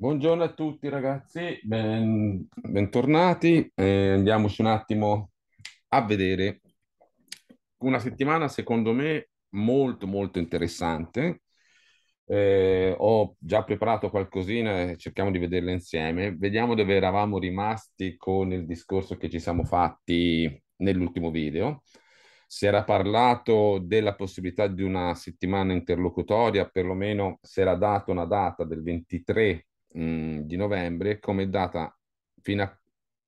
Buongiorno a tutti ragazzi, ben, bentornati. Eh, andiamoci un attimo a vedere una settimana secondo me molto molto interessante. Eh, ho già preparato qualcosina e cerchiamo di vederla insieme. Vediamo dove eravamo rimasti con il discorso che ci siamo fatti nell'ultimo video. Si era parlato della possibilità di una settimana interlocutoria, perlomeno si era data una data del 23 mh, di novembre come data fino a,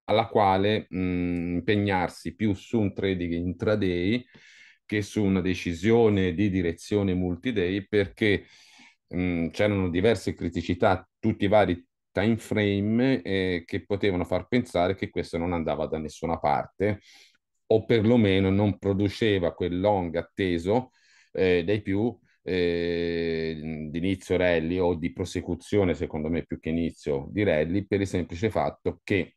alla quale mh, impegnarsi più su un trading intraday che su una decisione di direzione multiday perché mh, c'erano diverse criticità, tutti i vari time frame eh, che potevano far pensare che questo non andava da nessuna parte o perlomeno non produceva quel long atteso eh, dai più eh, di inizio rally o di prosecuzione, secondo me, più che inizio di rally, per il semplice fatto che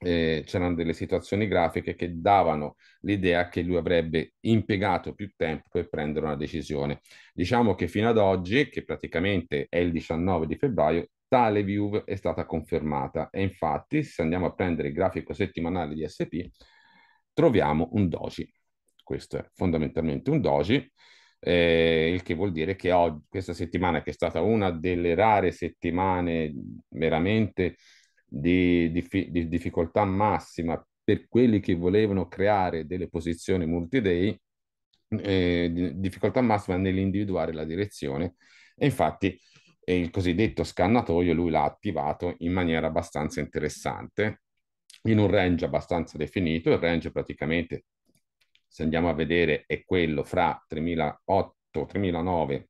eh, c'erano delle situazioni grafiche che davano l'idea che lui avrebbe impiegato più tempo per prendere una decisione. Diciamo che fino ad oggi, che praticamente è il 19 di febbraio, tale view è stata confermata e infatti se andiamo a prendere il grafico settimanale di SP troviamo un doji. Questo è fondamentalmente un doji eh, il che vuol dire che oggi, questa settimana, che è stata una delle rare settimane veramente di, di, di difficoltà massima per quelli che volevano creare delle posizioni multi-day, eh, difficoltà massima nell'individuare la direzione. E infatti eh, il cosiddetto scannatoio lui l'ha attivato in maniera abbastanza interessante, in un range abbastanza definito, il range praticamente se andiamo a vedere, è quello fra 3008, 3009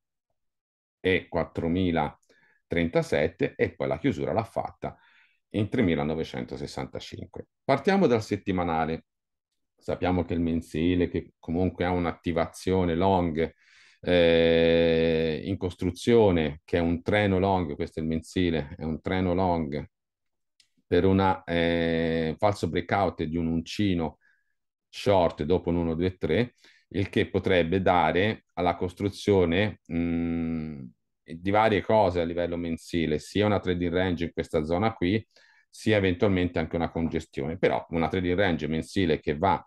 e 4037 e poi la chiusura l'ha fatta in 3965. Partiamo dal settimanale. Sappiamo che il mensile, che comunque ha un'attivazione long eh, in costruzione, che è un treno long, questo è il mensile, è un treno long per un eh, falso breakout di un uncino short dopo un 1-2-3, il che potrebbe dare alla costruzione mh, di varie cose a livello mensile, sia una trading range in questa zona qui, sia eventualmente anche una congestione. Però una trading range mensile che va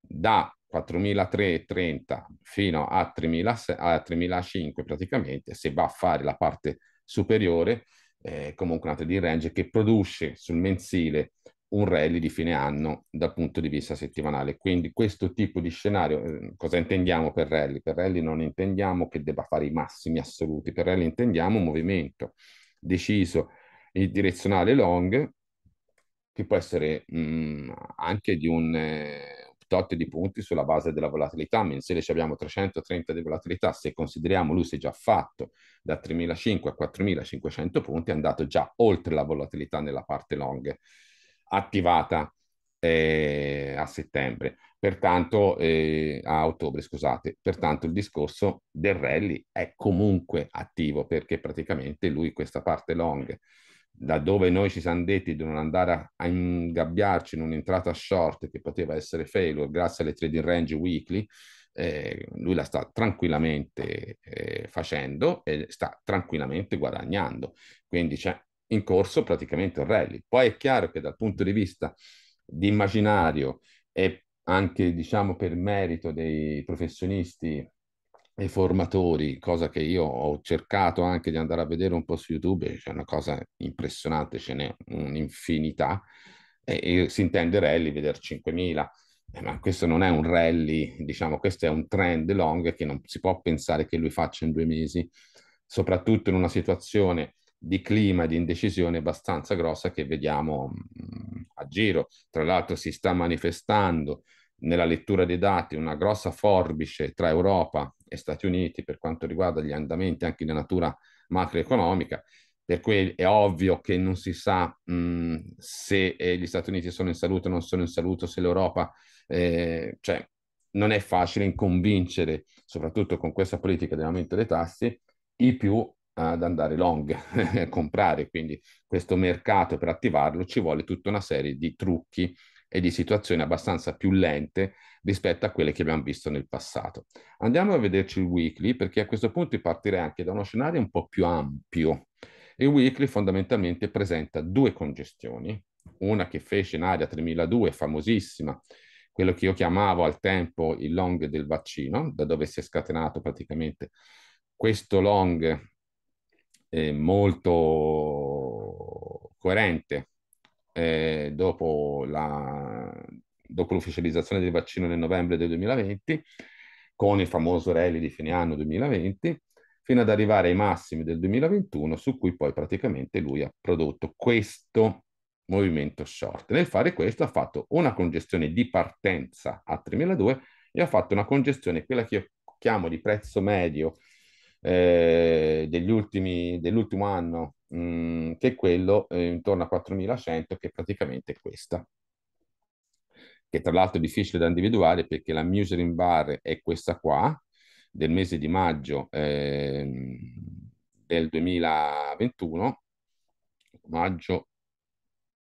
da 4.330 fino a 3.500 praticamente, se va a fare la parte superiore, eh, comunque una trading range che produce sul mensile un rally di fine anno dal punto di vista settimanale. Quindi questo tipo di scenario, eh, cosa intendiamo per rally? Per rally non intendiamo che debba fare i massimi assoluti, per rally intendiamo un movimento deciso in direzionale long che può essere mh, mm, anche di un eh, tot di punti sulla base della volatilità mensile, abbiamo 330 di volatilità, se consideriamo lui si è già fatto da 3.500 a 4.500 punti, è andato già oltre la volatilità nella parte long attivata eh, a settembre, pertanto eh, a ottobre, scusate. Pertanto il discorso del rally è comunque attivo perché praticamente lui questa parte long da dove noi ci siamo detti di non andare a, a ingabbiarci in un'entrata short che poteva essere failure grazie alle trading range weekly, eh, lui la sta tranquillamente eh, facendo e sta tranquillamente guadagnando. Quindi c'è in corso praticamente un rally. Poi è chiaro che dal punto di vista di immaginario e anche diciamo per merito dei professionisti e formatori, cosa che io ho cercato anche di andare a vedere un po' su YouTube, c'è una cosa impressionante, ce n'è un'infinità, e, e si intende rally, vedere 5.000, eh, ma questo non è un rally, diciamo, questo è un trend long che non si può pensare che lui faccia in due mesi, soprattutto in una situazione di clima di indecisione abbastanza grossa che vediamo mh, mm, a giro. Tra l'altro si sta manifestando nella lettura dei dati una grossa forbice tra Europa e Stati Uniti per quanto riguarda gli andamenti anche di natura macroeconomica, per cui è ovvio che non si sa mh, mm, se eh, gli Stati Uniti sono in salute o non sono in salute, se l'Europa, eh, cioè non è facile convincere, soprattutto con questa politica di aumento dei tassi, i più ad andare long, comprare, quindi questo mercato per attivarlo ci vuole tutta una serie di trucchi e di situazioni abbastanza più lente rispetto a quelle che abbiamo visto nel passato. Andiamo a vederci il weekly perché a questo punto partirei anche da uno scenario un po' più ampio. Il weekly fondamentalmente presenta due congestioni, una che fece in aria 3002, famosissima, quello che io chiamavo al tempo il long del vaccino, da dove si è scatenato praticamente questo long eh, molto coerente eh, dopo, la, dopo l'ufficializzazione del vaccino nel novembre del 2020, con il famoso rally di fine anno 2020, fino ad arrivare ai massimi del 2021, su cui poi praticamente lui ha prodotto questo movimento short. Nel fare questo ha fatto una congestione di partenza a 3.200 e ha fatto una congestione, quella che io chiamo di prezzo medio eh, degli ultimi, dell'ultimo anno, mh, mm, che è quello eh, intorno a 4100, che è praticamente questa che tra l'altro è difficile da individuare perché la Muserin Bar è questa qua, del mese di maggio eh, del 2021, maggio,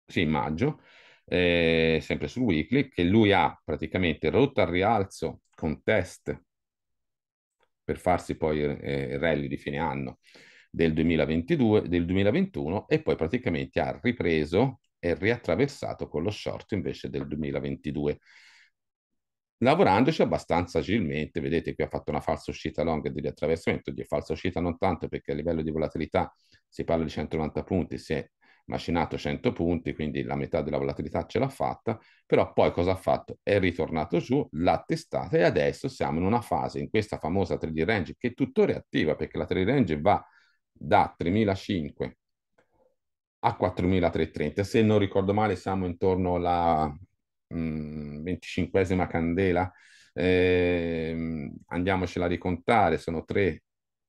sì, maggio, eh, sempre sul weekly, che lui ha praticamente rotto al rialzo con test per farsi poi eh, il eh, rally di fine anno del 2022, del 2021 e poi praticamente ha ripreso e riattraversato con lo short invece del 2022 lavorandoci abbastanza agilmente, vedete qui ha fatto una falsa uscita long di riattraversamento, di falsa uscita non tanto perché a livello di volatilità si parla di 190 punti, si è macinato 100 punti, quindi la metà della volatilità ce l'ha fatta, però poi cosa ha fatto? È ritornato giù, l'ha testata e adesso siamo in una fase, in questa famosa 3D range, che è tuttora attiva, perché la 3D range va da 3.500 a 4330, se non ricordo male siamo intorno alla mh, mm, 25esima candela, eh, andiamocela a ricontare, sono 3,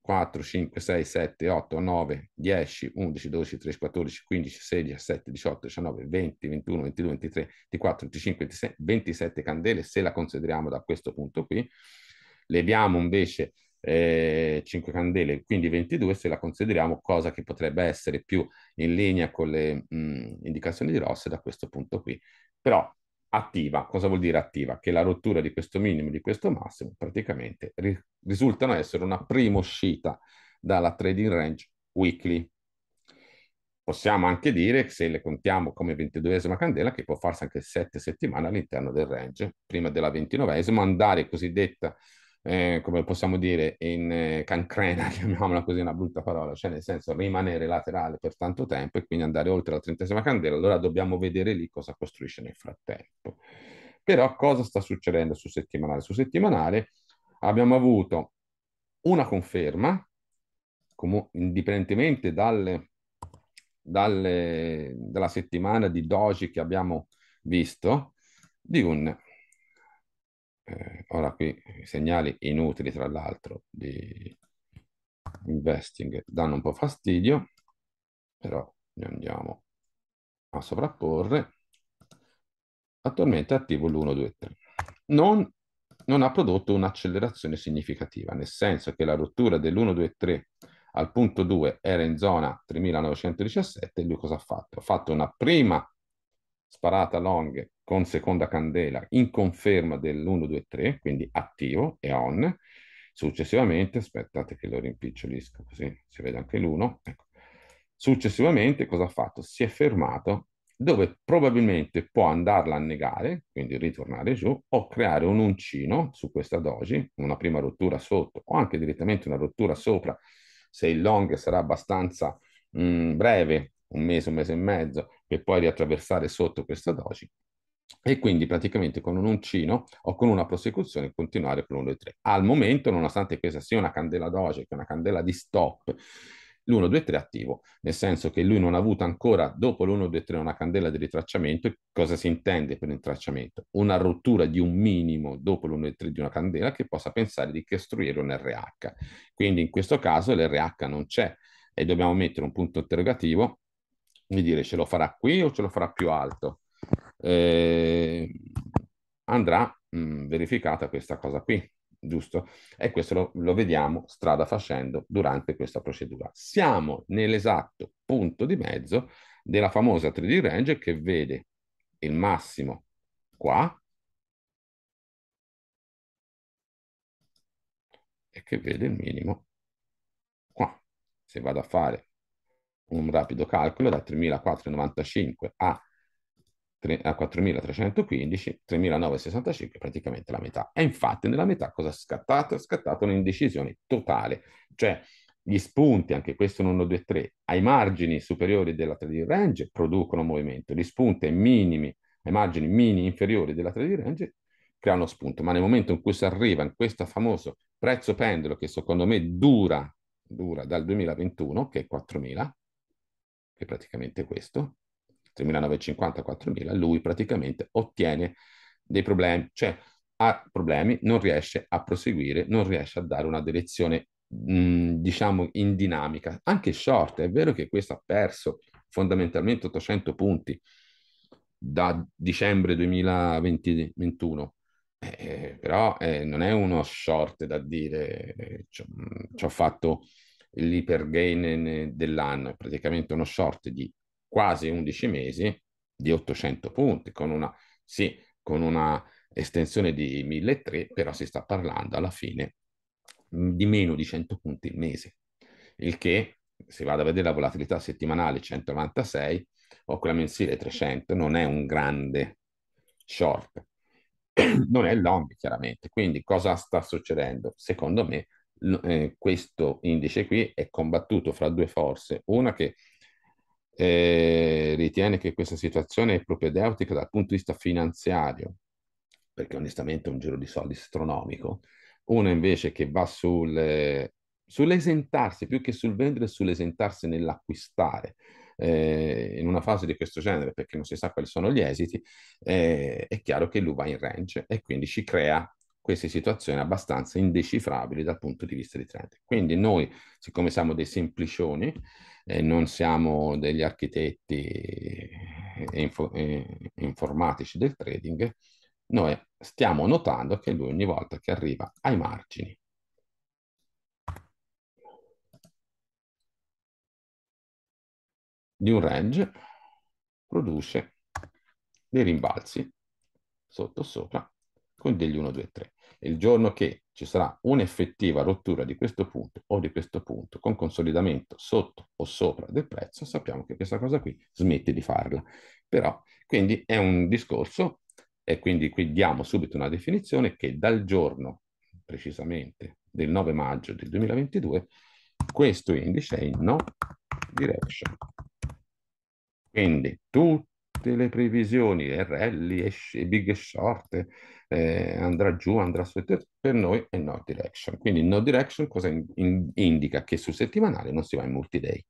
4, 5, 6, 7, 8, 9, 10, 11, 12, 13, 14, 15, 16, 17, 18, 19, 20, 21, 22, 23, 24, 25, 26, 27 candele, se la consideriamo da questo punto qui. Leviamo invece eh, 5 candele, quindi 22, se la consideriamo cosa che potrebbe essere più in linea con le mh, mm, indicazioni di Ross da questo punto qui. Però attiva. Cosa vuol dire attiva? Che la rottura di questo minimo e di questo massimo praticamente ri- risultano essere una prima uscita dalla trading range weekly. Possiamo anche dire, se le contiamo come 22esima candela, che può farsi anche 7 settimane all'interno del range, prima della 29esima, andare cosiddetta eh, come possiamo dire, in eh, cancrena, chiamiamola così una brutta parola, cioè nel senso rimanere laterale per tanto tempo e quindi andare oltre la trentesima candela, allora dobbiamo vedere lì cosa costruisce nel frattempo. Però cosa sta succedendo su settimanale? Su settimanale abbiamo avuto una conferma, com- indipendentemente dalle, dalle, dalla settimana di doji che abbiamo visto, di un eh, ora qui eh, segnali inutili tra l'altro di investing danno un po' fastidio, però ne andiamo a sovrapporre. Attualmente è attivo l'1, 2, 3. Non, non ha prodotto un'accelerazione significativa, nel senso che la rottura dell'1, 2, 3 al punto 2 era in zona 3917 e lui cosa ha fatto? Ha fatto una prima sparata long con seconda candela in conferma dell'1-2-3, quindi attivo e on. Successivamente, aspettate che lo rimpicciolisco così si vede anche l'1, ecco. Successivamente cosa ha fatto? Si è fermato dove probabilmente può andarla a negare, quindi ritornare giù, o creare un uncino su questa doji, una prima rottura sotto, o anche direttamente una rottura sopra, se il long sarà abbastanza mh, mm, breve, un mese, un mese e mezzo, per poi riattraversare sotto questa doji e quindi praticamente con un uncino o con una prosecuzione continuare per 1, 2, 3. Al momento, nonostante questa sia una candela doge, che è una candela di stop, l'1, 2, 3 attivo, nel senso che lui non ha avuto ancora dopo l'1, 2, 3 una candela di ritracciamento. Cosa si intende per ritracciamento? Una rottura di un minimo dopo l'1, 2, 3 di una candela che possa pensare di costruire un RH. Quindi in questo caso l'RH non c'è e dobbiamo mettere un punto interrogativo come dire, ce lo farà qui o ce lo farà più alto? Eh, andrà mh, mhmm, verificata questa cosa qui, giusto? E questo lo, lo vediamo strada facendo durante questa procedura. Siamo nell'esatto punto di mezzo della famosa 3D range che vede il massimo qua e che vede il minimo qua. Se vado a fare un rapido calcolo da 3.495 a, 4.315, 3.965 praticamente la metà. E infatti nella metà cosa è scattato? È scattata un'indecisione totale, cioè gli spunti, anche questo in 1, 2, 3, ai margini superiori della 3D range producono movimento, gli spunti ai minimi, ai margini mini inferiori della 3D range creano spunto, ma nel momento in cui si arriva in questo famoso prezzo pendolo che secondo me dura, dura dal 2021, che è 4.000, che è praticamente questo, 3950-4000, lui praticamente ottiene dei problemi, cioè ha problemi, non riesce a proseguire, non riesce a dare una direzione, mh, mm, diciamo, in dinamica, anche short. È vero che questo ha perso fondamentalmente 800 punti da dicembre 2021, eh, però eh, non è uno short da dire, eh, mm, ci ho fatto l'ipergain dell'anno, è praticamente uno short di quasi 11 mesi di 800 punti, con una, sì, con una estensione di 1.300, però si sta parlando alla fine di meno di 100 punti al mese, il che, se vado a vedere la volatilità settimanale 196 o quella mensile 300, non è un grande short, non è long chiaramente. Quindi cosa sta succedendo? Secondo me eh, questo indice qui è combattuto fra due forze, una che eh, ritiene che questa situazione è propedeutica dal punto di vista finanziario, perché onestamente è un giro di soldi astronomico, una invece che va sul, eh, sull'esentarsi, più che sul vendere, sull'esentarsi nell'acquistare. Eh, in una fase di questo genere, perché non si sa quali sono gli esiti, eh, è chiaro che lui va in range e quindi ci crea queste situazioni abbastanza indecifrabili dal punto di vista di trend. Quindi noi, siccome siamo dei semplicioni, eh, non siamo degli architetti eh, info, eh, informatici del trading, noi stiamo notando che lui ogni volta che arriva ai margini di un range produce dei rimbalzi sotto sopra con degli 1, 2, 3 il giorno che ci sarà un'effettiva rottura di questo punto o di questo punto con consolidamento sotto o sopra del prezzo, sappiamo che questa cosa qui smette di farla. Però, quindi è un discorso e quindi qui diamo subito una definizione che dal giorno precisamente del 9 maggio del 2022 questo indice è in no direction. Quindi tutte le previsioni, RL, Big e Short, eh, andrà giù, andrà su per noi è no direction. Quindi no direction cosa in, in, indica? Che sul settimanale non si va in multi-day.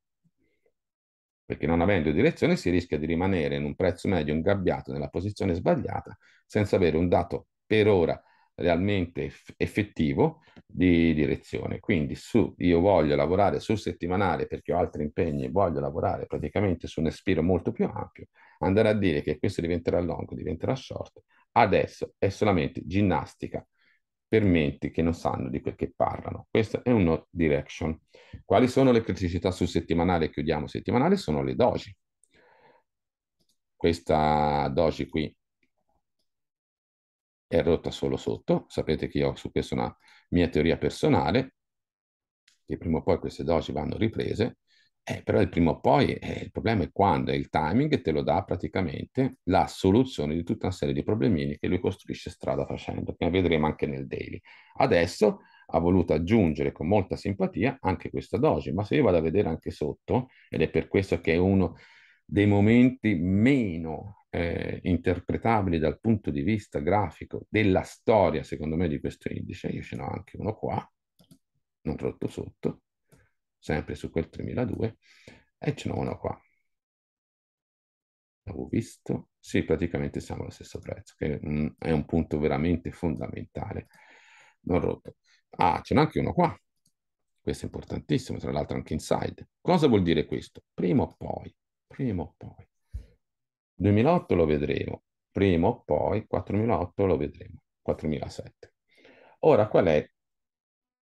Perché non avendo direzione si rischia di rimanere in un prezzo medio ingabbiato nella posizione sbagliata senza avere un dato per ora realmente effettivo di direzione. Quindi su io voglio lavorare sul settimanale perché ho altri impegni, e voglio lavorare praticamente su un espiro molto più ampio, andare a dire che questo diventerà long, diventerà short, adesso è solamente ginnastica per menti che non sanno di quel che parlano. Questo è un no direction. Quali sono le criticità sul settimanale? Chiudiamo settimanale, sono le doji. Questa doji qui è rotta solo sotto, sapete che io ho su questa una mia teoria personale, che prima o poi queste doji vanno riprese, eh, però il prima o poi, eh, il problema è quando, è il timing te lo dà praticamente la soluzione di tutta una serie di problemini che lui costruisce strada facendo, che vedremo anche nel daily. Adesso ha voluto aggiungere con molta simpatia anche questa dose, ma se io vado a vedere anche sotto, ed è per questo che è uno dei momenti meno eh, interpretabili dal punto di vista grafico della storia, secondo me, di questo indice, io ce n'ho anche uno qua, non rotto sotto, sempre su quel 3002, e ce n'è uno qua. L'avevo visto? Sì, praticamente siamo allo stesso prezzo, che mm, è un punto veramente fondamentale. Non rotto. Ah, ce n'è anche uno qua. Questo è importantissimo, tra l'altro anche inside. Cosa vuol dire questo? Prima o poi, prima o poi. 2008 lo vedremo, prima o poi 4008 lo vedremo, 4007. Ora qual è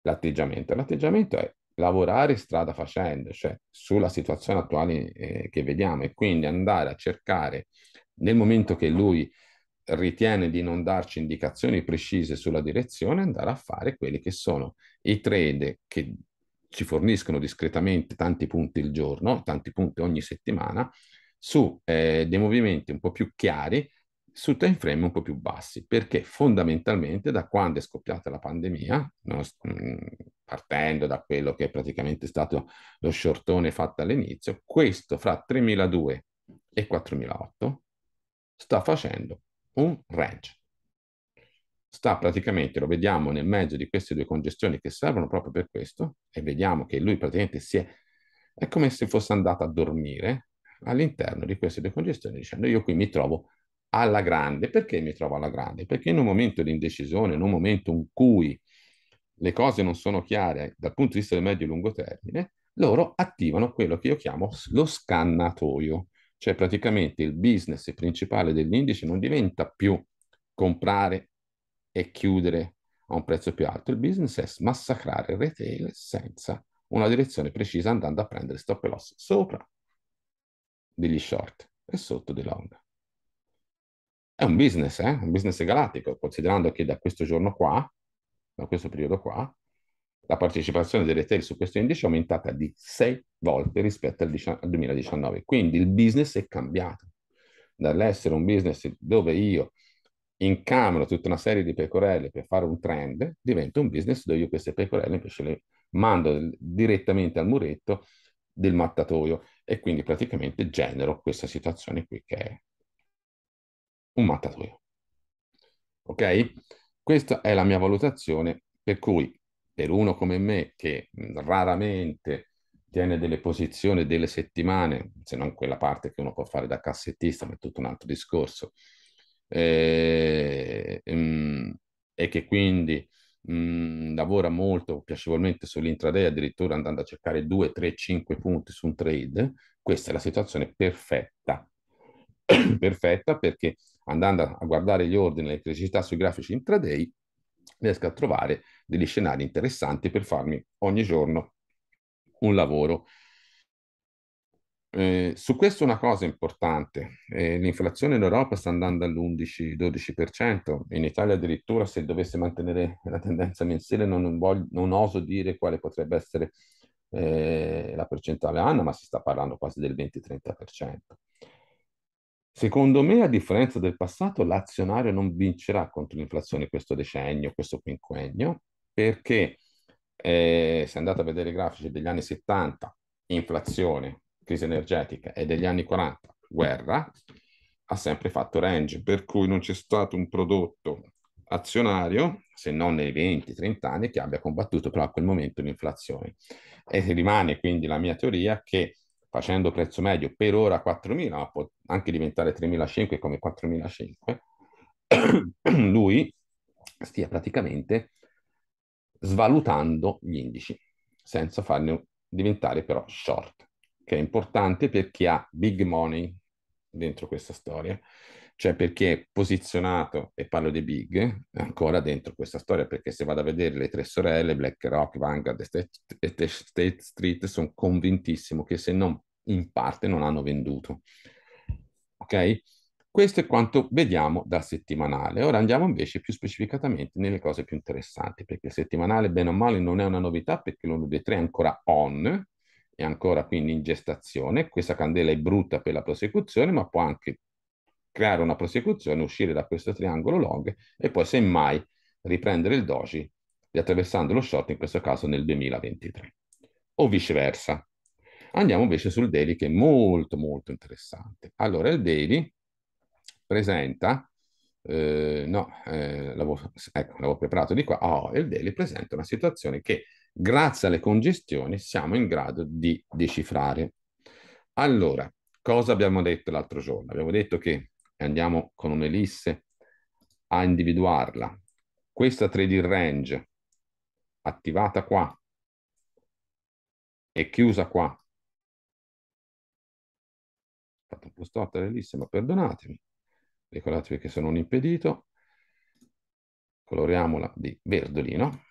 l'atteggiamento? L'atteggiamento è lavorare strada facendo, cioè sulla situazione attuale eh, che vediamo e quindi andare a cercare nel momento che lui ritiene di non darci indicazioni precise sulla direzione, andare a fare quelli che sono i trade che ci forniscono discretamente tanti punti il giorno, tanti punti ogni settimana, su eh, dei movimenti un po' più chiari, su time frame un po' più bassi, perché fondamentalmente da quando è scoppiata la pandemia, no, mm, partendo da quello che è praticamente stato lo shortone fatto all'inizio, questo fra 3002 e 4008 sta facendo un range. Sta praticamente, lo vediamo nel mezzo di queste due congestioni che servono proprio per questo, e vediamo che lui praticamente si è, è come se fosse andato a dormire all'interno di queste due congestioni, dicendo io qui mi trovo alla grande. Perché mi trovo alla grande? Perché in un momento di indecisione, in un momento in cui le cose non sono chiare dal punto di vista del medio e lungo termine, loro attivano quello che io chiamo lo scannatoio, cioè praticamente il business principale dell'indice non diventa più comprare e chiudere a un prezzo più alto, il business è massacrare il retail senza una direzione precisa andando a prendere stop loss sopra degli short e sotto dei long. È un business, eh? un business galattico, considerando che da questo giorno qua da questo periodo qua, la partecipazione del retail su questo indice è aumentata di 6 volte rispetto al, 2019. Quindi il business è cambiato dall'essere un business dove io incamero tutta una serie di pecorelle per fare un trend, diventa un business dove io queste pecorelle invece le mando direttamente al muretto del mattatoio e quindi praticamente genero questa situazione qui che è un mattatoio. Ok? Questa è la mia valutazione, per cui per uno come me che raramente tiene delle posizioni delle settimane, se non quella parte che uno può fare da cassettista, ma è tutto un altro discorso, eh, e che quindi mh, lavora molto piacevolmente sull'intraday, addirittura andando a cercare 2, 3, 5 punti su un trade, questa è la situazione perfetta. perfetta perché andando a guardare gli ordini e le criticità sui grafici intraday, riesco a trovare degli scenari interessanti per farmi ogni giorno un lavoro. Eh, su questo una cosa importante, eh, l'inflazione in Europa sta andando all'11-12%, in Italia addirittura se dovesse mantenere la tendenza mensile non, voglio, non oso dire quale potrebbe essere eh, la percentuale annua, ma si sta parlando quasi del 20-30%. Secondo me, a differenza del passato, l'azionario non vincerà contro l'inflazione questo decennio, questo quinquennio, perché eh, se andate a vedere i grafici degli anni 70, inflazione, crisi energetica, e degli anni 40, guerra, ha sempre fatto range, per cui non c'è stato un prodotto azionario, se non nei 20-30 anni, che abbia combattuto però a quel momento l'inflazione. E rimane quindi la mia teoria che facendo prezzo medio per ora 4.000, ma può anche diventare 3.500 come 4.500, lui stia praticamente svalutando gli indici, senza farne diventare però short, che è importante per chi ha big money dentro questa storia cioè perché posizionato, e parlo dei big, ancora dentro questa storia, perché se vado a vedere le tre sorelle, BlackRock, Vanguard e State Street, sono convintissimo che se non in parte non hanno venduto. Ok? Questo è quanto vediamo dal settimanale. Ora andiamo invece più specificatamente nelle cose più interessanti, perché il settimanale, bene o male, non è una novità, perché l'uno dei tre è ancora on, è ancora quindi in gestazione. Questa candela è brutta per la prosecuzione, ma può anche creare una prosecuzione, uscire da questo triangolo long e poi semmai riprendere il doji riattraversando lo short, in questo caso nel 2023, o viceversa. Andiamo invece sul daily che è molto molto interessante. Allora il daily presenta, eh, no, eh, l'avevo, ecco, l'avevo preparato di qua, ah, oh, il daily presenta una situazione che grazie alle congestioni siamo in grado di decifrare. Allora, cosa abbiamo detto l'altro giorno? Abbiamo detto che e andiamo con un'elisse a individuarla. Questa 3D range attivata qua e chiusa qua. Ho fatto un po' storta l'elisse, ma perdonatemi. Ricordatevi che sono un impedito. Coloriamola di verdolino.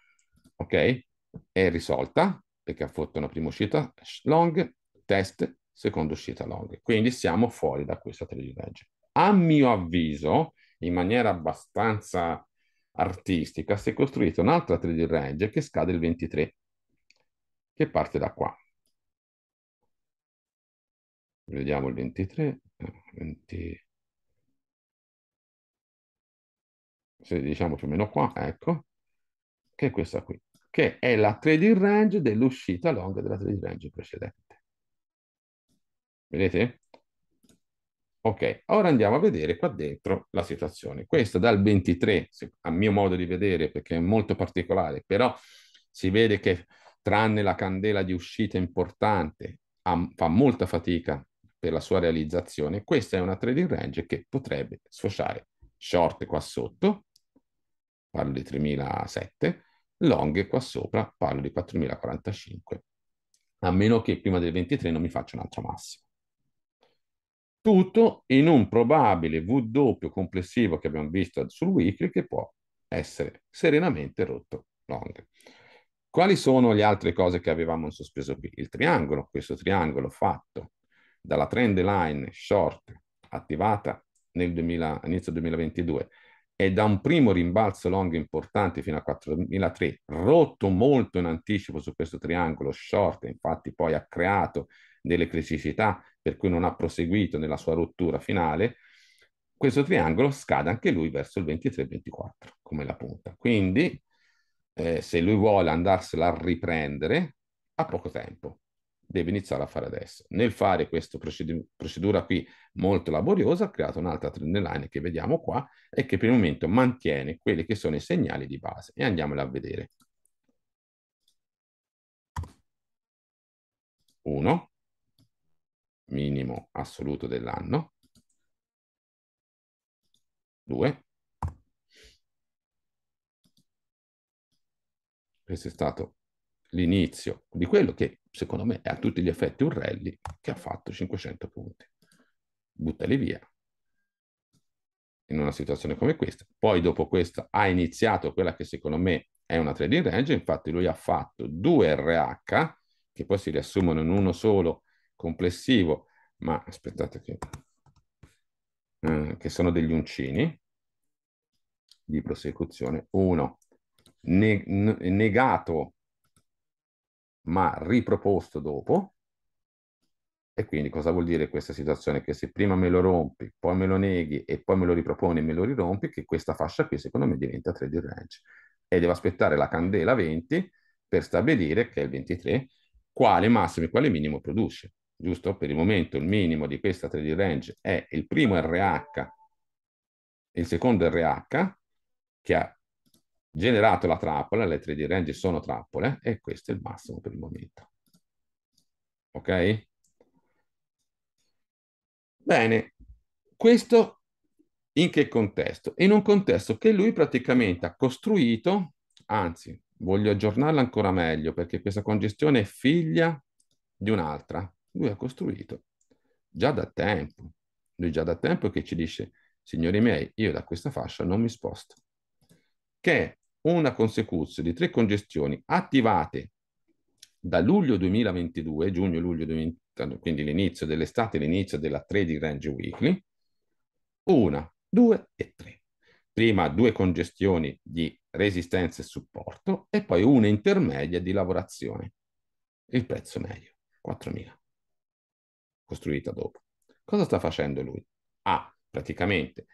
Ok? È risolta perché ha fatto una prima uscita long, test, seconda uscita long. Quindi siamo fuori da questa 3D range. A mio avviso, in maniera abbastanza artistica, si è costruita un'altra 3D range che scade il 23, che parte da qua. Vediamo il 23, 20... se diciamo più o meno qua, ecco, che è questa qui, che è la 3D range dell'uscita longa della 3D range precedente. Vedete? Ok, ora andiamo a vedere qua dentro la situazione. Questo dal 23, a mio modo di vedere, perché è molto particolare, però si vede che tranne la candela di uscita importante ha, fa molta fatica per la sua realizzazione, questa è una trading range che potrebbe sfociare short qua sotto, parlo di 3007, long qua sopra, parlo di 4045, a meno che prima del 23 non mi faccia un altro massimo tutto in un probabile W complessivo che abbiamo visto sul weekly che può essere serenamente rotto long. Quali sono le altre cose che avevamo in sospeso qui? Il triangolo, questo triangolo fatto dalla trend line short attivata nel 2000, inizio 2022 e da un primo rimbalzo long importante fino a 4003, rotto molto in anticipo su questo triangolo short, infatti poi ha creato delle criticità, per cui non ha proseguito nella sua rottura finale, questo triangolo scade anche lui verso il 23-24 come la punta. Quindi eh, se lui vuole andarsela a riprendere, ha poco tempo, deve iniziare a fare adesso. Nel fare questa proced procedura qui molto laboriosa, ha creato un'altra trend line che vediamo qua e che per il momento mantiene quelli che sono i segnali di base e andiamola a vedere. 1, minimo assoluto dell'anno. 2. Questo è stato l'inizio di quello che secondo me è a tutti gli effetti un rally che ha fatto 500 punti. Buttali via in una situazione come questa. Poi dopo questa ha iniziato quella che secondo me è una trading range, infatti lui ha fatto due RH che poi si riassumono in uno solo complessivo, ma aspettate che, eh, che sono degli uncini di prosecuzione, 1 ne, negato ma riproposto dopo, e quindi cosa vuol dire questa situazione? Che se prima me lo rompi, poi me lo neghi e poi me lo riproponi e me lo rirompi, che questa fascia qui secondo me diventa 3D range. E devo aspettare la candela 20 per stabilire che è il 23 quale massimo e quale minimo produce giusto? Per il momento il minimo di questa 3D range è il primo RH e il secondo RH che ha generato la trappola, le 3D range sono trappole e questo è il massimo per il momento. Ok? Bene, questo in che contesto? In un contesto che lui praticamente ha costruito, anzi voglio aggiornarla ancora meglio perché questa congestione è figlia di un'altra, lui ha costruito già da tempo. Lui già da tempo che ci dice, signori miei, io da questa fascia non mi sposto. Che è una consecuzione di tre congestioni attivate da luglio 2022, giugno-luglio 2022, quindi l'inizio dell'estate, l'inizio della trading range weekly, una, due e tre. Prima due congestioni di resistenza e supporto e poi una intermedia di lavorazione. Il prezzo medio, 4.000 costruita dopo. Cosa sta facendo lui? Ha praticamente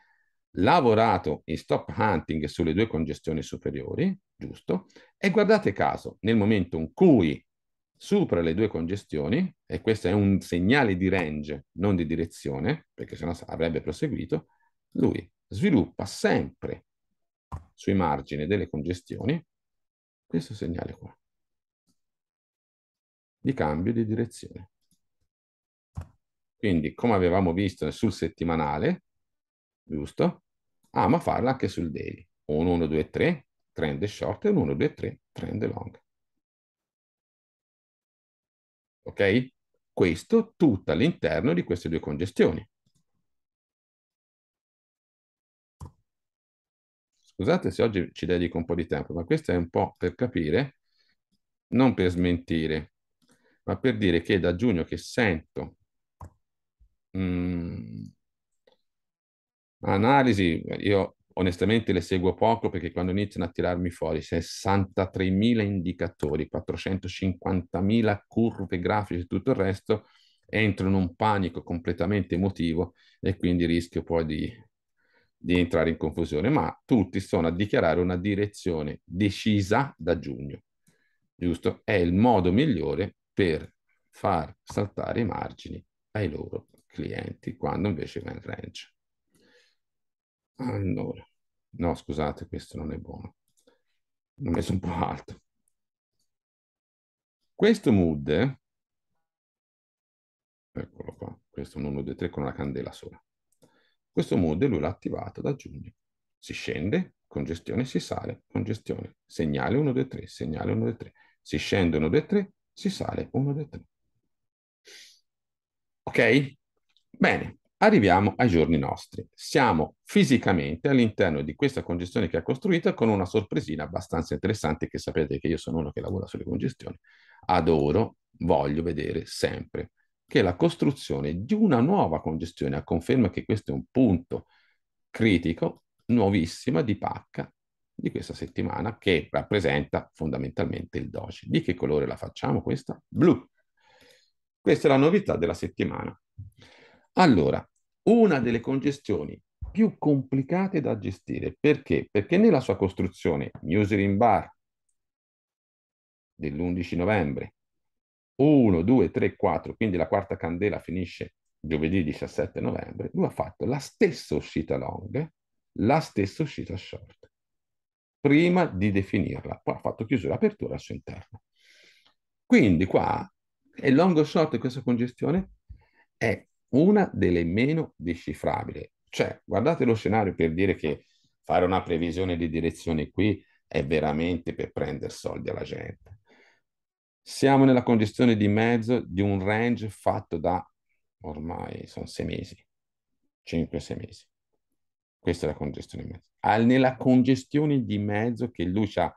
lavorato in stop hunting sulle due congestioni superiori, giusto? E guardate caso, nel momento in cui supera le due congestioni, e questo è un segnale di range, non di direzione, perché sennò avrebbe proseguito, lui sviluppa sempre sui margini delle congestioni questo segnale qua, di cambio di direzione. Quindi, come avevamo visto sul settimanale, giusto? Ama farla anche sul daily. Un 1, 2, 3, trend short e un 1, 2, 3, trend long. Ok? Questo tutto all'interno di queste due congestioni. Scusate se oggi ci dedico un po' di tempo, ma questo è un po' per capire, non per smentire, ma per dire che da giugno che sento mh, mm. analisi, io onestamente le seguo poco perché quando iniziano a tirarmi fuori 63.000 indicatori, 450.000 curve grafiche e tutto il resto, entro in un panico completamente emotivo e quindi rischio poi di, di entrare in confusione, ma tutti sono a dichiarare una direzione decisa da giugno, giusto? È il modo migliore per far saltare i margini ai loro clienti, quando invece va in range. Allora, no scusate, questo non è buono. L'ho messo un po' alto. Questo mood, eccolo qua, questo è un 1, 2, 3 con una candela sola. Questo mood lui l'ha attivato da giugno. Si scende, congestione, si sale, congestione, segnale 1, 2, 3, segnale 1, 2, 3. Si scende 1, 2, 3, si sale 1, 2, 3. Ok? Bene, arriviamo ai giorni nostri. Siamo fisicamente all'interno di questa congestione che ha costruito con una sorpresina abbastanza interessante che sapete che io sono uno che lavora sulle congestioni. Adoro, voglio vedere sempre che la costruzione di una nuova congestione, a conferma che questo è un punto critico, nuovissima di pacca di questa settimana che rappresenta fondamentalmente il doge. Di che colore la facciamo questa? Blu. Questa è la novità della settimana. Allora, una delle congestioni più complicate da gestire, perché? Perché nella sua costruzione Music in Bar dell'11 novembre 1, 2, 3, 4, quindi la quarta candela finisce giovedì 17 novembre, lui ha fatto la stessa uscita long, la stessa uscita short, prima di definirla, poi ha fatto chiusura apertura al suo interno. Quindi qua è long o short questa congestione è una delle meno decifrabili. Cioè, guardate lo scenario per dire che fare una previsione di direzione qui è veramente per prendere soldi alla gente. Siamo nella congestione di mezzo di un range fatto da ormai sono sei mesi, 5-6 mesi. Questa è la congestione di mezzo. Al, nella congestione di mezzo che lui ha,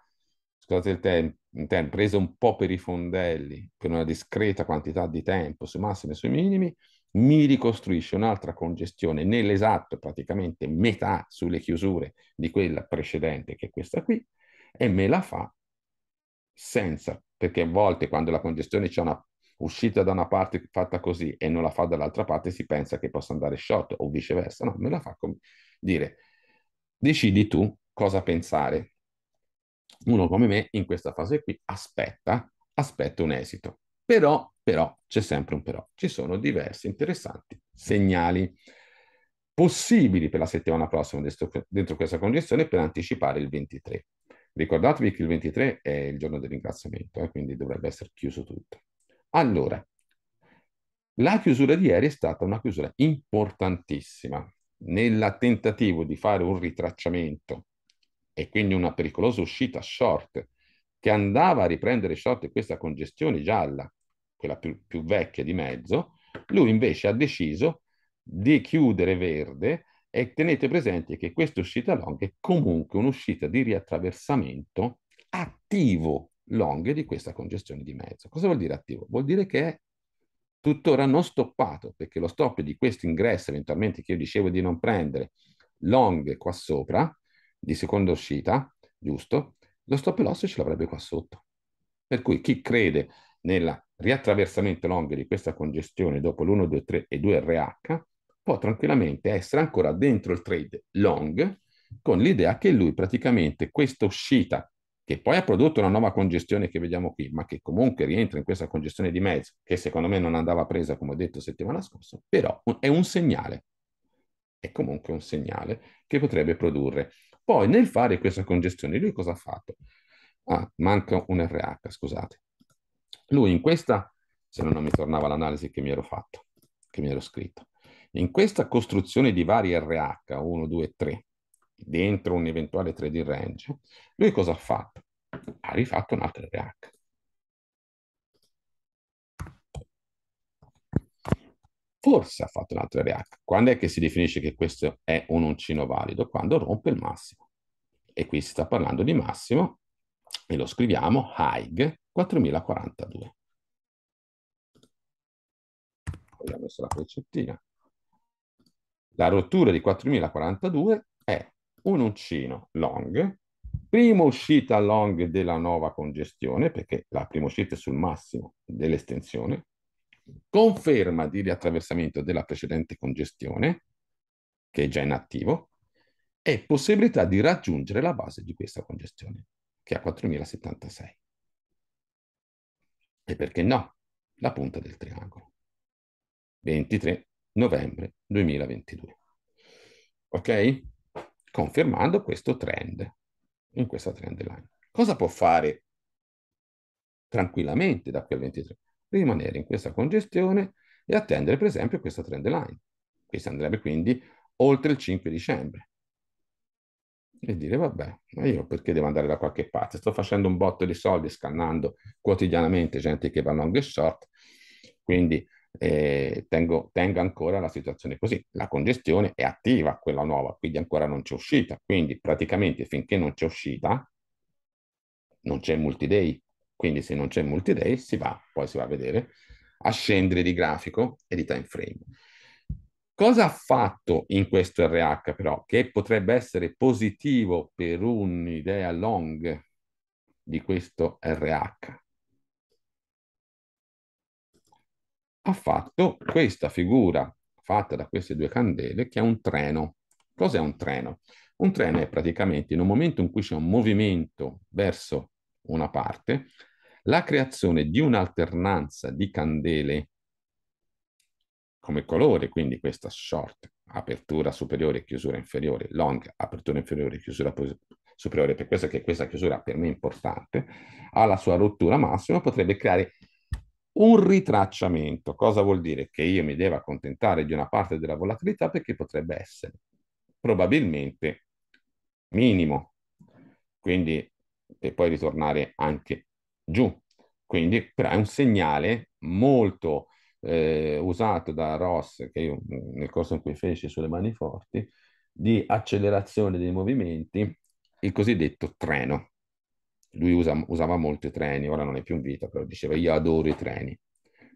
scusate il tempo, preso un po' per i fondelli, per una discreta quantità di tempo, sui massimi e sui minimi, mi ricostruisce un'altra congestione nell'esatto praticamente metà sulle chiusure di quella precedente che è questa qui e me la fa senza, perché a volte quando la congestione c'è una uscita da una parte fatta così e non la fa dall'altra parte si pensa che possa andare short o viceversa, no, me la fa come dire decidi tu cosa pensare. Uno come me in questa fase qui aspetta, aspetta un esito. Però, però, c'è sempre un però, ci sono diversi interessanti segnali possibili per la settimana prossima dentro, questa congestione per anticipare il 23. Ricordatevi che il 23 è il giorno del ringraziamento, eh, quindi dovrebbe essere chiuso tutto. Allora, la chiusura di ieri è stata una chiusura importantissima nel tentativo di fare un ritracciamento e quindi una pericolosa uscita short che andava a riprendere sotto questa congestione gialla, quella più, più vecchia di mezzo, lui invece ha deciso di chiudere verde e tenete presente che questa uscita long è comunque un'uscita di riattraversamento attivo long di questa congestione di mezzo. Cosa vuol dire attivo? Vuol dire che è tuttora non stoppato, perché lo stop di questo ingresso eventualmente che io dicevo di non prendere long qua sopra, di seconda uscita, giusto? lo stop loss ce l'avrebbe qua sotto. Per cui chi crede nel riattraversamento long di questa congestione dopo l'1, 2, 3 e 2RH può tranquillamente essere ancora dentro il trade long con l'idea che lui praticamente questa uscita che poi ha prodotto una nuova congestione che vediamo qui, ma che comunque rientra in questa congestione di mezzo, che secondo me non andava presa, come ho detto settimana scorsa, però è un segnale, è comunque un segnale che potrebbe produrre poi nel fare questa congestione, lui cosa ha fatto? Ah, manca un RH, scusate. Lui in questa, se no non mi tornava l'analisi che mi ero fatto, che mi ero scritto, in questa costruzione di vari RH, 1, 2, 3, dentro un eventuale 3D range, lui cosa ha fatto? Ha rifatto un altro RH. forse ha fatto un altro react. Quando è che si definisce che questo è un uncino valido? Quando rompe il massimo. E qui si sta parlando di massimo e lo scriviamo Haig 4042. Abbiamo messo la freccettina. La rottura di 4042 è un uncino long, prima uscita long della nuova congestione, perché la prima uscita è sul massimo dell'estensione, conferma di riattraversamento della precedente congestione, che è già in attivo, e possibilità di raggiungere la base di questa congestione, che è a 4076. E perché no? La punta del triangolo. 23 novembre 2022. Ok? Confermando questo trend, in questa trend line. Cosa può fare tranquillamente da qui al 23? rimanere in questa congestione e attendere per esempio questa trend line. Questa andrebbe quindi oltre il 5 dicembre. E dire vabbè, ma io perché devo andare da qualche parte? Sto facendo un botto di soldi scannando quotidianamente gente che va long e short, quindi eh, tengo, tengo ancora la situazione così. La congestione è attiva, quella nuova, quindi ancora non c'è uscita. Quindi praticamente finché non c'è uscita, non c'è multi-day, quindi se non c'è multi-day si va, poi si va a vedere, a scendere di grafico e di time frame. Cosa ha fatto in questo RH però che potrebbe essere positivo per un'idea long di questo RH? Ha fatto questa figura fatta da queste due candele che è un treno. Cos'è un treno? Un treno è praticamente in un momento in cui c'è un movimento verso una parte, la creazione di un'alternanza di candele come colore, quindi questa short, apertura superiore, chiusura inferiore, long, apertura inferiore, chiusura superiore, per questo che questa chiusura per me è importante, alla sua rottura massima potrebbe creare un ritracciamento. Cosa vuol dire? Che io mi devo accontentare di una parte della volatilità perché potrebbe essere probabilmente minimo. Quindi e poi ritornare anche giù. Quindi però è un segnale molto eh, usato da Ross, che io mm, nel corso in cui feci sulle mani forti, di accelerazione dei movimenti, il cosiddetto treno. Lui usa, usava molto i treni, ora non è più in vita, però diceva io adoro i treni.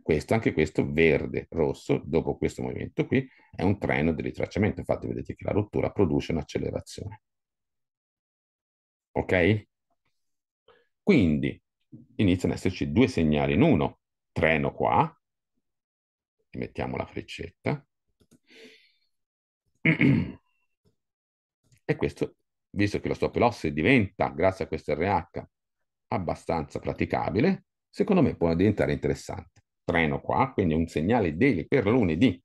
Questo, anche questo verde, rosso, dopo questo movimento qui, è un treno di ritracciamento. Infatti vedete che la rottura produce un'accelerazione. Ok? Quindi iniziano ad esserci due segnali in uno, treno qua, mettiamo la freccetta, e questo, visto che lo stop loss diventa, grazie a questo RH, abbastanza praticabile, secondo me può diventare interessante. Treno qua, quindi un segnale daily per lunedì.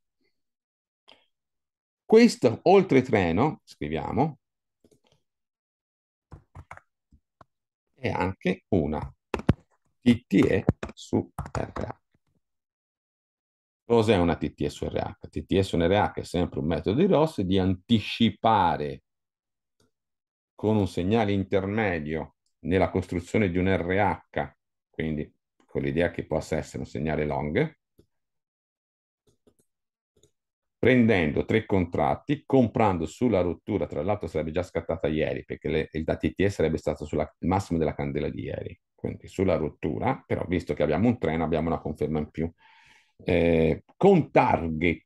Questo oltre treno, scriviamo, e anche una TTE su RH. Cos'è una TTE su RH? TTE su RH è sempre un metodo di ROS di anticipare con un segnale intermedio nella costruzione di un RH, quindi con l'idea che possa essere un segnale long, prendendo tre contratti, comprando sulla rottura, tra l'altro sarebbe già scattata ieri, perché le, il DATT sarebbe stato sul massimo della candela di ieri, quindi sulla rottura, però visto che abbiamo un treno abbiamo una conferma in più, eh, con target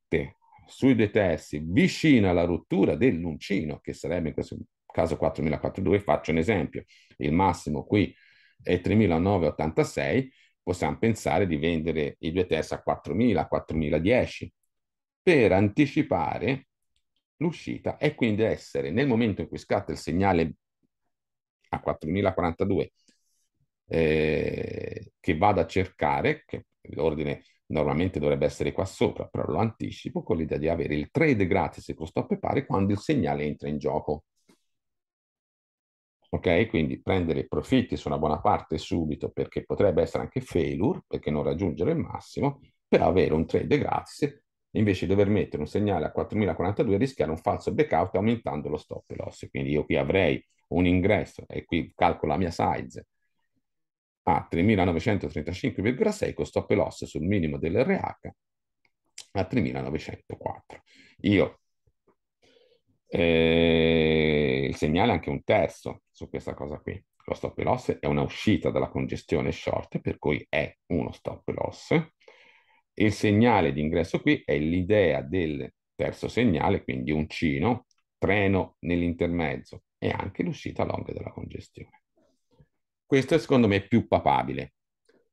sui due terzi vicino alla rottura dell'uncino, che sarebbe in questo caso 4.402, faccio un esempio, il massimo qui è 3.986, possiamo pensare di vendere i due test a 4.000, 4.010, per anticipare l'uscita e quindi essere nel momento in cui scatta il segnale a 4042 eh, che vado a cercare, che l'ordine normalmente dovrebbe essere qua sopra, però lo anticipo con l'idea di avere il trade gratis con stop e pari quando il segnale entra in gioco. Ok, quindi prendere profitti su una buona parte subito perché potrebbe essere anche failure, perché non raggiungere il massimo, per avere un trade gratis invece di dover mettere un segnale a 4042 rischiare un falso breakout aumentando lo stop loss. Quindi io qui avrei un ingresso e qui calcolo la mia size a 3935,6 con stop loss sul minimo dell'RH a 3904. Io eh, il segnale è anche un terzo su questa cosa qui. Lo stop loss è una uscita dalla congestione short, per cui è uno stop loss il segnale d'ingresso qui è l'idea del terzo segnale, quindi uncino, treno nell'intermezzo e anche l'uscita long della congestione. Questo è secondo me più papabile.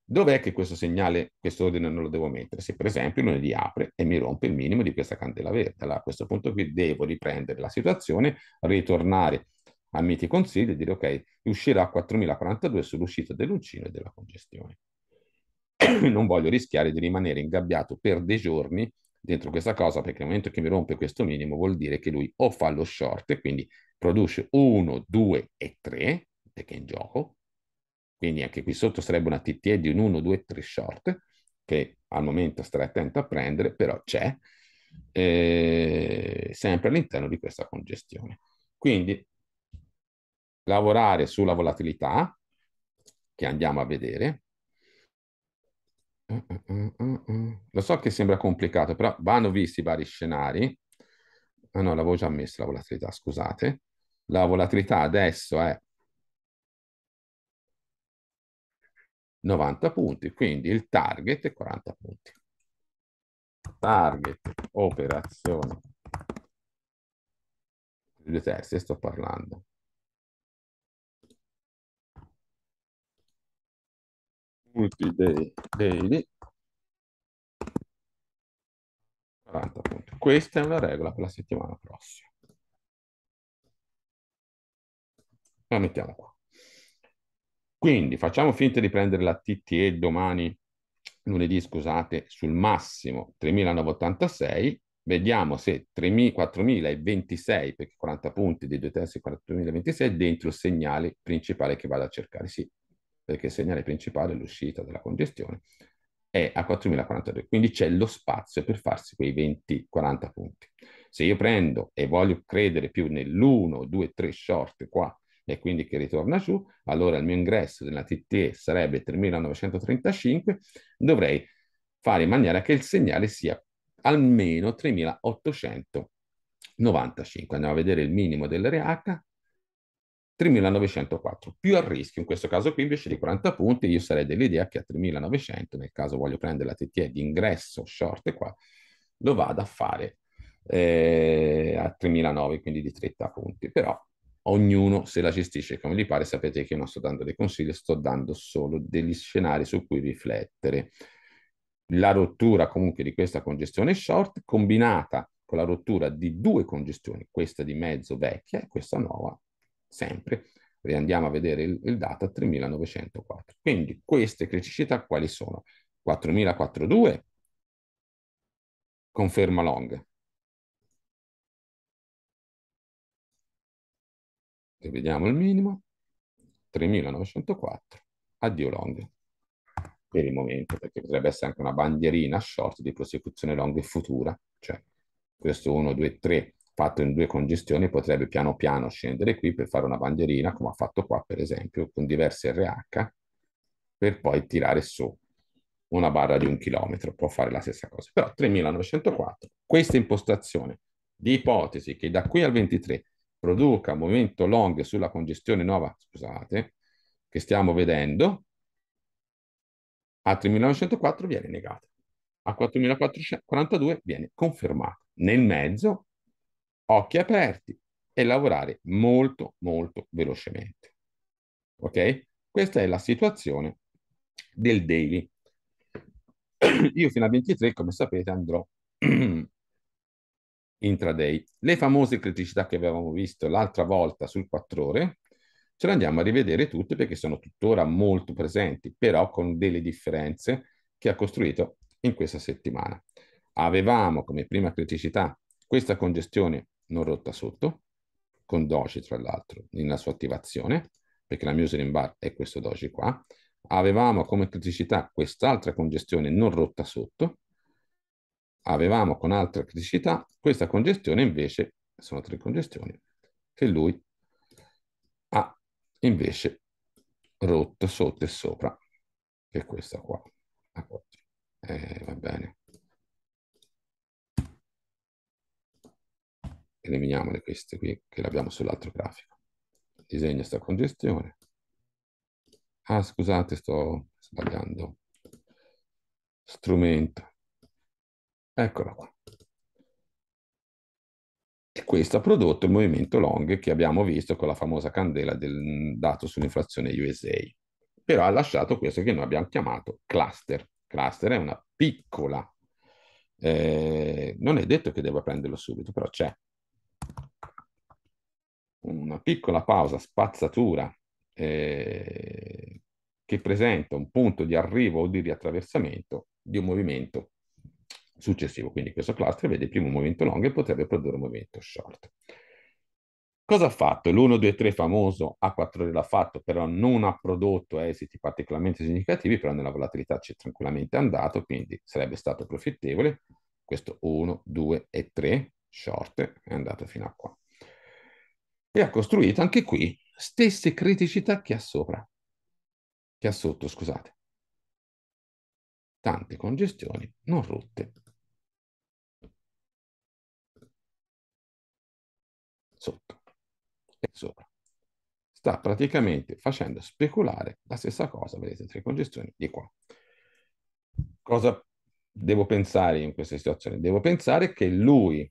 Dov'è che questo segnale, questo ordine non lo devo mettere? Se per esempio lunedì apre e mi rompe il minimo di questa candela verde, allora a questo punto qui devo riprendere la situazione, ritornare a miti consigli e dire ok, uscirà a 4042 sull'uscita dell'uncino e della congestione. non voglio rischiare di rimanere ingabbiato per dei giorni dentro questa cosa, perché nel momento che mi rompe questo minimo vuol dire che lui o fa lo short, quindi produce 1, 2 e 3, perché è in gioco, quindi anche qui sotto sarebbe una TTE di un 1, 2, 3 short, che al momento starei attento a prendere, però c'è, eh, sempre all'interno di questa congestione. Quindi lavorare sulla volatilità, che andiamo a vedere, Mm, mm, mm, Lo so che sembra complicato, però vanno visti i vari scenari. Ah no, l'avevo già messa la volatilità, scusate. La volatilità adesso è 90 punti, quindi il target è 40 punti. Target, operazione. Due testi, sto parlando. dei daily 40 Questa è una regola per la settimana prossima. La mettiamo qua. Quindi facciamo finta di prendere la TTE domani, lunedì, scusate, sul massimo 3.986. Vediamo se 4.026, perché 40 punti dei due terzi 4.026, è dentro il segnale principale che vado a cercare. Sì, perché il segnale principale è l'uscita della congestione, è a 4042, quindi c'è lo spazio per farsi quei 20-40 punti. Se io prendo e voglio credere più nell'1, 2, 3 short qua, e quindi che ritorna giù, allora il mio ingresso nella TTE sarebbe 3935, dovrei fare in maniera che il segnale sia almeno 3895. Andiamo a vedere il minimo dell'RH, 3.904, più a rischio, in questo caso qui invece di 40 punti, io sarei dell'idea che a 3.900, nel caso voglio prendere la TTE di ingresso short qua, lo vado a fare eh, a 3.900, quindi di 30 punti, però ognuno se la gestisce come gli pare, sapete che io non sto dando dei consigli, sto dando solo degli scenari su cui riflettere. La rottura comunque di questa congestione short combinata con la rottura di due congestioni, questa di mezzo vecchia e questa nuova, sempre. Riandiamo a vedere il, il data 3904. Quindi queste criticità quali sono? 4042, conferma long. E vediamo il minimo, 3904, addio long per il momento, perché potrebbe essere anche una bandierina short di prosecuzione long futura, cioè questo 1, 2, 3 fatto in due congestioni potrebbe piano piano scendere qui per fare una bandierina come ha fatto qua per esempio con diverse RH per poi tirare su una barra di un chilometro, può fare la stessa cosa. Però 3904, questa impostazione di ipotesi che da qui al 23 produca movimento long sulla congestione nuova, scusate, che stiamo vedendo, a 3904 viene negata, a 4442 viene confermata. Nel mezzo occhi aperti e lavorare molto, molto velocemente. Ok? Questa è la situazione del daily. Io fino a 23, come sapete, andrò intraday. Le famose criticità che avevamo visto l'altra volta sul 4 ore, ce le andiamo a rivedere tutte perché sono tuttora molto presenti, però con delle differenze che ha costruito in questa settimana. Avevamo come prima criticità questa congestione non rotta sotto, con doji tra l'altro nella sua attivazione, perché la muselin bar è questo doji qua. Avevamo come criticità quest'altra congestione non rotta sotto, avevamo con altra criticità questa congestione invece, sono tre congestioni, che lui ha invece rotto sotto e sopra, che è questa qua. Ah, eh, va bene. eliminiamole queste qui che le abbiamo sull'altro grafico. Disegno sta congestione. Ah, scusate, sto sbagliando. Strumento. Eccola qua. E questo ha prodotto il movimento long che abbiamo visto con la famosa candela del dato sull'inflazione USA. Però ha lasciato questo che noi abbiamo chiamato cluster. Cluster è una piccola, eh, non è detto che debba prenderlo subito, però c'è, una piccola pausa, spazzatura, eh, che presenta un punto di arrivo o di riattraversamento di un movimento successivo. Quindi questo cluster vede prima un movimento long e potrebbe produrre un movimento short. Cosa ha fatto? L'1, 2, 3 famoso A4 l'ha fatto, però non ha prodotto esiti particolarmente significativi, però nella volatilità ci è tranquillamente andato, quindi sarebbe stato profittevole. Questo 1, 2 e 3 short è andato fino a qua e ha costruito anche qui stesse criticità che ha sopra, che ha sotto, scusate. Tante congestioni non rotte. Sotto e sopra. Sta praticamente facendo speculare la stessa cosa, vedete, tre congestioni di qua. Cosa devo pensare in questa situazione? Devo pensare che lui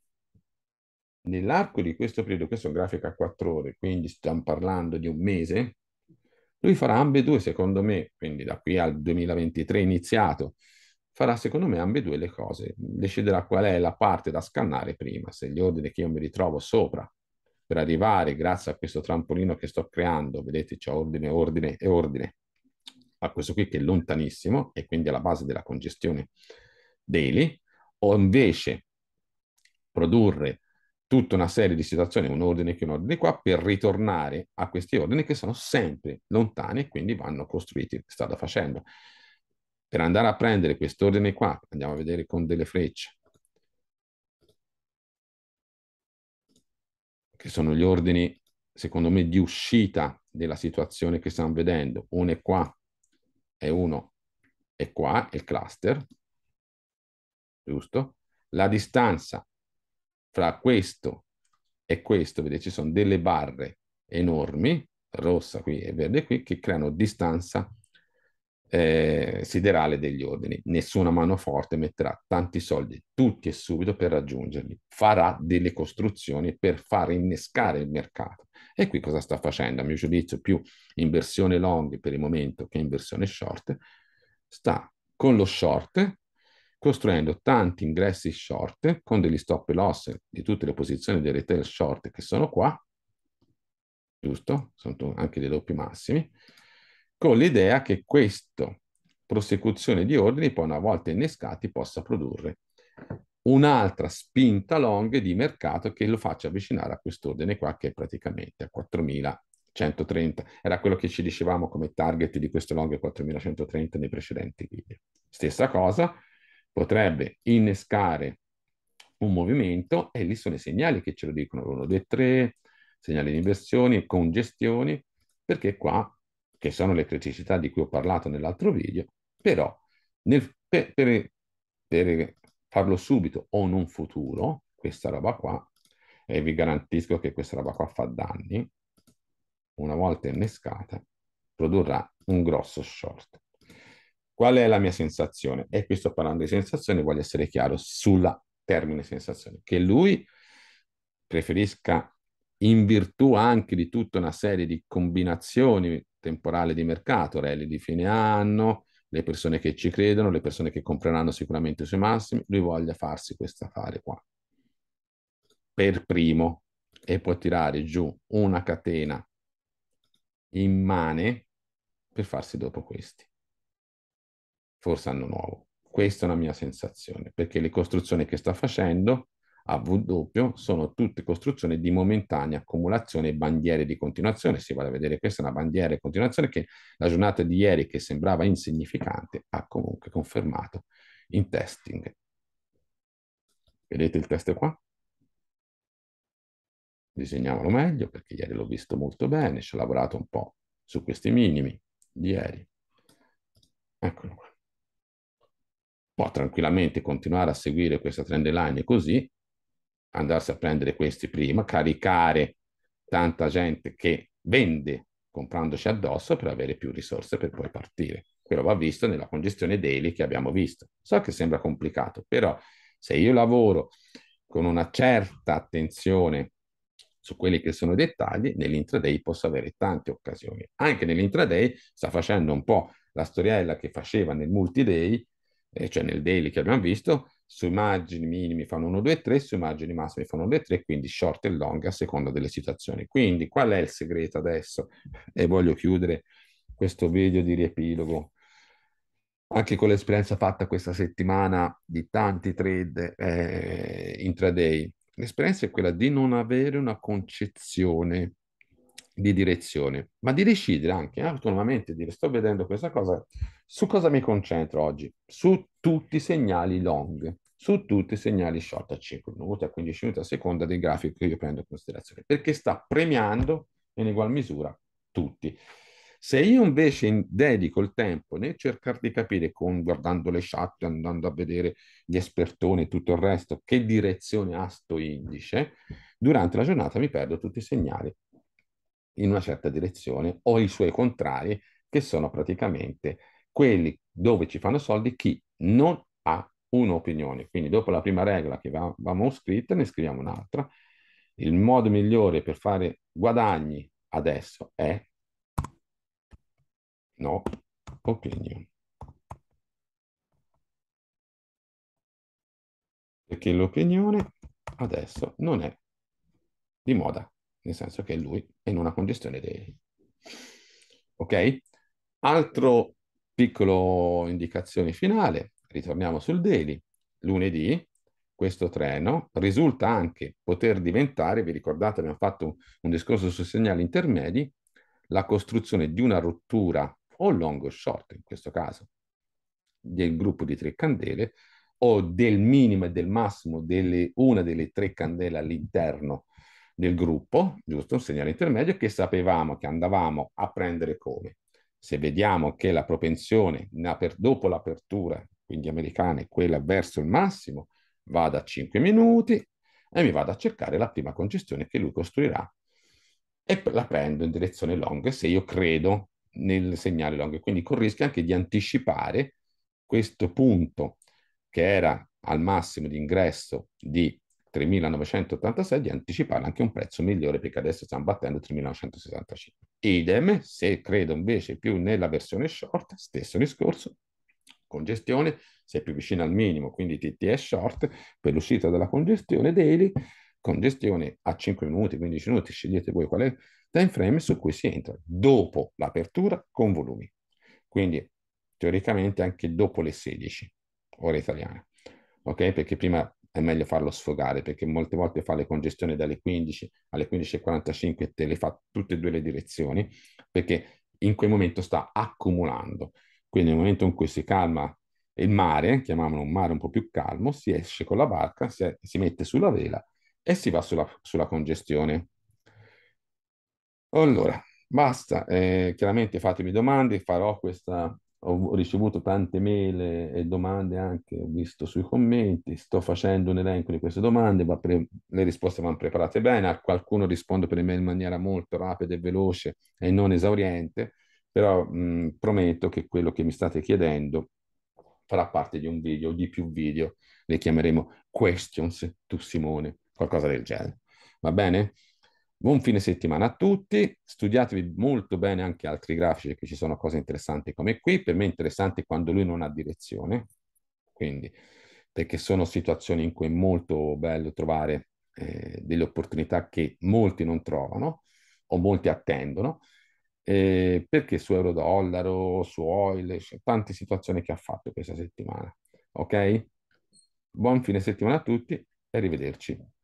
nell'arco di questo periodo, questo grafico a quattro ore, quindi stiamo parlando di un mese, lui farà ambedue, secondo me, quindi da qui al 2023 iniziato, farà secondo me ambedue le cose, deciderà qual è la parte da scannare prima, se gli ordini che io mi ritrovo sopra per arrivare grazie a questo trampolino che sto creando, vedete c'è ordine, ordine e ordine, a questo qui che è lontanissimo e quindi è la base della congestione daily, o invece produrre tutta una serie di situazioni, un ordine che un ordine qua, per ritornare a questi ordini che sono sempre lontani e quindi vanno costruiti strada facendo. Per andare a prendere quest'ordine qua, andiamo a vedere con delle frecce, che sono gli ordini, secondo me, di uscita della situazione che stiamo vedendo. Uno è qua, e uno è qua, è il cluster, giusto? La distanza fra questo e questo, vedete, ci sono delle barre enormi, rossa qui e verde qui, che creano distanza eh, siderale degli ordini. Nessuna mano forte metterà tanti soldi tutti e subito per raggiungerli. Farà delle costruzioni per far innescare il mercato. E qui cosa sta facendo? A mio giudizio, più in versione long per il momento che in versione short, sta con lo short costruendo tanti ingressi short con degli stop loss di tutte le posizioni dei retail short che sono qua, giusto? Sono anche dei doppi massimi, con l'idea che questa prosecuzione di ordini poi una volta innescati possa produrre un'altra spinta long di mercato che lo faccia avvicinare a quest'ordine qua che è praticamente a 4130. Era quello che ci dicevamo come target di questo long 4130 nei precedenti video. Stessa cosa, potrebbe innescare un movimento e lì sono i segnali che ce lo dicono 1, dei tre, segnali di inversioni, congestioni, perché qua, che sono le criticità di cui ho parlato nell'altro video, però nel, per, per, per farlo subito o in un futuro, questa roba qua, e vi garantisco che questa roba qua fa danni, una volta innescata, produrrà un grosso short. Qual è la mia sensazione? E qui sto parlando di sensazione, voglio essere chiaro sulla termine sensazione, che lui preferisca in virtù anche di tutta una serie di combinazioni temporali di mercato, rally di fine anno, le persone che ci credono, le persone che compreranno sicuramente i suoi massimi, lui voglia farsi questo affare qua. Per primo e può tirare giù una catena immane per farsi dopo questi forse anno nuovo. Questa è la mia sensazione, perché le costruzioni che sta facendo a W sono tutte costruzioni di momentanea accumulazione e bandiere di continuazione. Si va a vedere, questa è una bandiera di continuazione che la giornata di ieri, che sembrava insignificante, ha comunque confermato in testing. Vedete il test qua? Disegniamolo meglio perché ieri l'ho visto molto bene, ci ho lavorato un po' su questi minimi di ieri. Eccolo qua può tranquillamente continuare a seguire questa trend line così, andarsi a prendere questi prima, caricare tanta gente che vende comprandoci addosso per avere più risorse per poi partire. Quello va visto nella congestione daily che abbiamo visto. So che sembra complicato, però se io lavoro con una certa attenzione su quelli che sono i dettagli, nell'intraday posso avere tante occasioni. Anche nell'intraday sta facendo un po' la storiella che faceva nel multiday, eh, cioè nel daily che abbiamo visto, sui margini minimi fanno 1, 2, 3, sui margini massimi fanno 1, 2, 3, quindi short e long a seconda delle situazioni. Quindi qual è il segreto adesso? E voglio chiudere questo video di riepilogo. Anche con l'esperienza fatta questa settimana di tanti trade eh, intraday, l'esperienza è quella di non avere una concezione di direzione, ma di decidere anche eh, autonomamente, dire sto vedendo questa cosa su cosa mi concentro oggi? Su tutti i segnali long, su tutti i segnali short a 5 minuti, a 15 minuti, a seconda del grafico che io prendo in considerazione, perché sta premiando in ugual misura tutti. Se io invece dedico il tempo nel cercare di capire, con, guardando le chat, andando a vedere gli espertoni e tutto il resto, che direzione ha sto indice, durante la giornata mi perdo tutti i segnali in una certa direzione o i suoi contrari, che sono praticamente quelli dove ci fanno soldi chi non ha un'opinione. Quindi dopo la prima regola che avevamo scritta ne scriviamo un'altra. Il modo migliore per fare guadagni adesso è no opinion. Perché l'opinione adesso non è di moda, nel senso che lui è in una congestione dei... Ok? Altro Piccolo indicazione finale, ritorniamo sul daily. Lunedì questo treno risulta anche poter diventare, vi ricordate abbiamo fatto un, discorso sui segnali intermedi, la costruzione di una rottura o long o short in questo caso del gruppo di tre candele o del minimo e del massimo delle una delle tre candele all'interno del gruppo, giusto? Un segnale intermedio che sapevamo che andavamo a prendere come? se vediamo che la propensione dopo l'apertura, quindi americana, è quella verso il massimo, vada a 5 minuti e mi vado a cercare la prima congestione che lui costruirà e la prendo in direzione long se io credo nel segnale long. Quindi con rischio anche di anticipare questo punto che era al massimo di ingresso di 3.986 di anticipare anche un prezzo migliore perché adesso stiamo battendo 3.965. Idem, se credo invece più nella versione short, stesso discorso, congestione, sei più vicino al minimo, quindi TTS short per l'uscita dalla congestione daily, congestione a 5 minuti, 15 minuti, scegliete voi qual è il time frame su cui si entra dopo l'apertura con volumi. Quindi teoricamente anche dopo le 16 ore italiane. Ok? Perché prima è meglio farlo sfogare perché molte volte fa le congestioni dalle 15 alle 15.45 e te le fa tutte e due le direzioni perché in quel momento sta accumulando. Quindi nel momento in cui si calma il mare, chiamiamolo un mare un po' più calmo, si esce con la barca, si, è, si mette sulla vela e si va sulla, sulla congestione. Allora, basta, eh, chiaramente fatemi domande, farò questa ho ricevuto tante mail e domande anche, ho visto sui commenti, sto facendo un elenco di queste domande, ma pre- le risposte vanno preparate bene, a qualcuno rispondo per email in maniera molto rapida e veloce e non esauriente, però mh, prometto che quello che mi state chiedendo farà parte di un video, di più video, le chiameremo questions to Simone, qualcosa del genere. Va bene? Buon fine settimana a tutti, studiatevi molto bene anche altri grafici perché ci sono cose interessanti come qui, per me è interessante quando lui non ha direzione, quindi perché sono situazioni in cui è molto bello trovare eh, delle opportunità che molti non trovano o molti attendono, eh, perché su euro dollaro, su oil, c'è tante situazioni che ha fatto questa settimana, ok? Buon fine settimana a tutti e arrivederci.